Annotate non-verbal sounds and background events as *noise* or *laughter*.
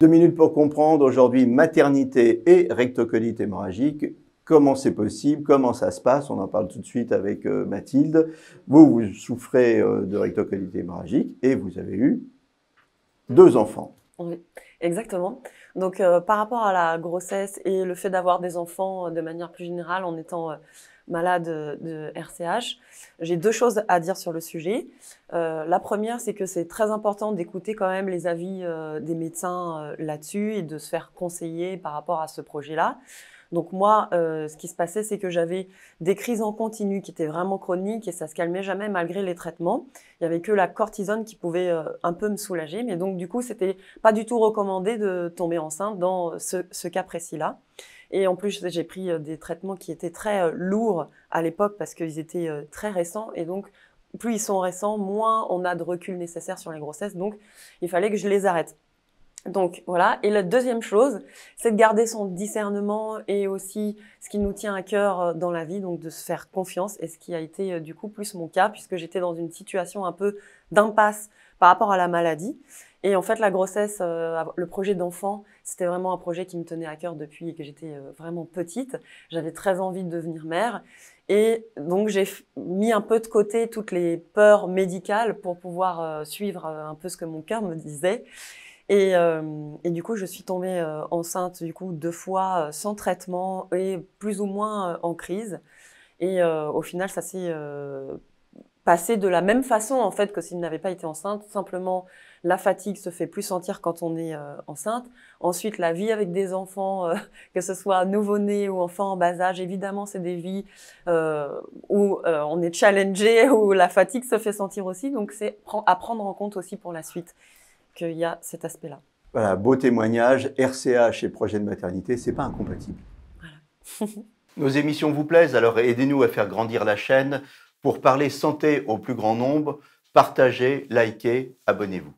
Deux minutes pour comprendre aujourd'hui maternité et rectocolite hémorragique. Comment c'est possible Comment ça se passe On en parle tout de suite avec euh, Mathilde. Vous, vous souffrez euh, de rectocolite hémorragique et vous avez eu deux enfants. Oui, exactement. Donc euh, par rapport à la grossesse et le fait d'avoir des enfants de manière plus générale en étant malade de RCH. J'ai deux choses à dire sur le sujet. Euh, la première, c'est que c'est très important d'écouter quand même les avis euh, des médecins euh, là-dessus et de se faire conseiller par rapport à ce projet-là. Donc moi, euh, ce qui se passait, c'est que j'avais des crises en continu qui étaient vraiment chroniques et ça se calmait jamais malgré les traitements. Il y avait que la cortisone qui pouvait euh, un peu me soulager, mais donc du coup, c'était pas du tout recommandé de tomber enceinte dans ce, ce cas précis-là. Et en plus, j'ai pris euh, des traitements qui étaient très lourds à l'époque parce qu'ils étaient très récents et donc plus ils sont récents, moins on a de recul nécessaire sur les grossesses. Donc, il fallait que je les arrête. Donc voilà. Et la deuxième chose, c'est de garder son discernement et aussi ce qui nous tient à cœur euh, dans la vie, donc de se faire confiance. Et ce qui a été euh, du coup plus mon cas, puisque j'étais dans une situation un peu d'impasse par rapport à la maladie. Et en fait, la grossesse, euh, le projet d'enfant, c'était vraiment un projet qui me tenait à cœur depuis que j'étais vraiment petite. J'avais très envie de devenir mère. Et donc, j'ai mis un peu de côté toutes les peurs médicales pour pouvoir suivre un peu ce que mon cœur me disait. Euh, et, du coup, je suis tombée euh, enceinte du coup deux fois euh, sans traitement et plus ou moins en crise. Et au final, ça s'est passé de la même façon en fait que s'il n'avait pas été enceinte. Simplement, la fatigue se fait plus sentir quand on est enceinte. Ensuite, la vie avec des enfants, *laughs* que ce soit nouveau-né ou enfant en bas âge, évidemment, c'est des vies où on est challengé, *laughs* où la fatigue se fait sentir aussi. Donc, c'est à prendre en compte aussi pour la suite il y a cet aspect-là. Voilà, beau témoignage. RCH et Projet de Maternité, c'est pas incompatible. *laughs* Nos émissions vous plaisent, alors aidez-nous à faire grandir la chaîne pour parler santé au plus grand nombre. Partagez, likez, abonnez-vous.